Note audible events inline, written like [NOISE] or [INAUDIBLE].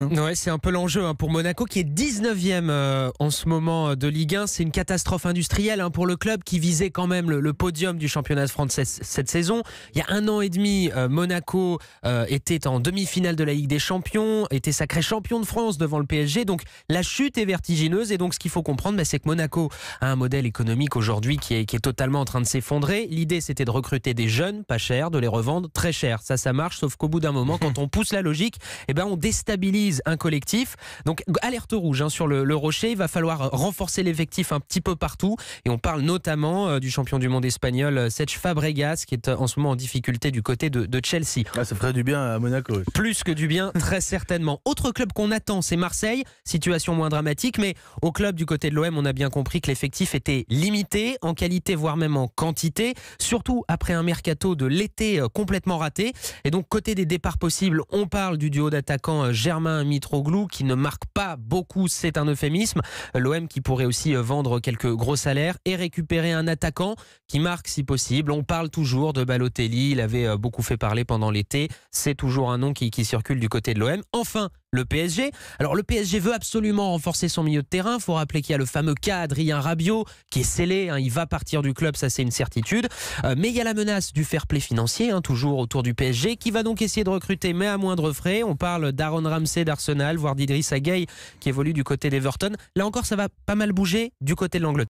Hein c'est un peu l'enjeu hein, pour Monaco qui est 19e euh, en ce moment euh, de Ligue 1. C'est une catastrophe industrielle hein, pour le club qui visait quand même le, podium du championnat de France cette, saison. Il y a un an et demi, euh, Monaco était en demi-finale de la Ligue des Champions, était sacré champion de France devant le PSG. Donc la chute est vertigineuse et donc ce qu'il faut comprendre, bah, c'est que Monaco a un modèle économique aujourd'hui qui est, totalement en train de s'effondrer. L'idée c'était de recruter des jeunes pas chers, de les revendre très cher. Ça, ça marche, sauf qu'au bout d'un moment, quand on pousse la logique, eh ben, on déstabilise un collectif. Donc alerte rouge hein, sur le, rocher, il va falloir renforcer l'effectif un petit peu partout. Et on parle notamment euh, du champion du monde espagnol euh, Sech Fabregas, qui est euh, en ce moment en difficulté du côté de, Chelsea. Ah, ça ferait du bien à Monaco. Plus que du bien, [LAUGHS] très certainement. Autre club qu'on attend, c'est Marseille. Situation moins dramatique, mais au club du côté de l'OM, on a bien compris que l'effectif était limité en qualité, voire même en quantité, surtout après un mercato de l'été complètement raté. Et donc côté des départs possibles, on parle du duo d'attaquants Germain un Mitroglou qui ne marque pas beaucoup, c'est un euphémisme. L'OM qui pourrait aussi euh, vendre quelques gros salaires et récupérer un attaquant qui marque si possible. On parle toujours de Balotelli, il avait euh, beaucoup fait parler pendant l'été. C'est toujours un nom qui, qui circule du côté de l'OM. Enfin, le PSG. Alors le PSG veut absolument renforcer son milieu de terrain. Il faut rappeler qu'il y a le fameux cas Adrien Rabiot qui est scellé. Hein. il va partir du club, ça c'est une certitude. Euh, mais il y a la menace du fair play financier, hein, toujours autour du PSG, qui va donc essayer de recruter, mais à moindre frais. On parle d'Aaron Ramsey d'Arsenal, voire d'Idriss Agueil qui évolue du côté d'Everton. Là encore, ça va pas mal bouger du côté de l'Angleterre.